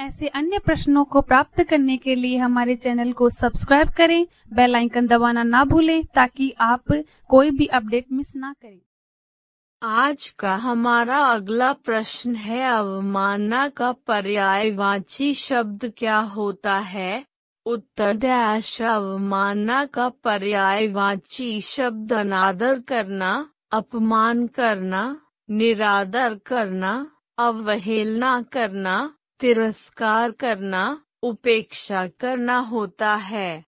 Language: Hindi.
ऐसे अन्य प्रश्नों को प्राप्त करने के लिए हमारे चैनल को सब्सक्राइब करें बेल आइकन दबाना ना भूलें ताकि आप कोई भी अपडेट मिस ना करें आज का हमारा अगला प्रश्न है अवमानना का पर्यायवाची शब्द क्या होता है उत्तर डैश अवमानना का पर्यायवाची शब्द अनादर करना अपमान करना निरादर करना अवहेलना करना तिरस्कार करना उपेक्षा करना होता है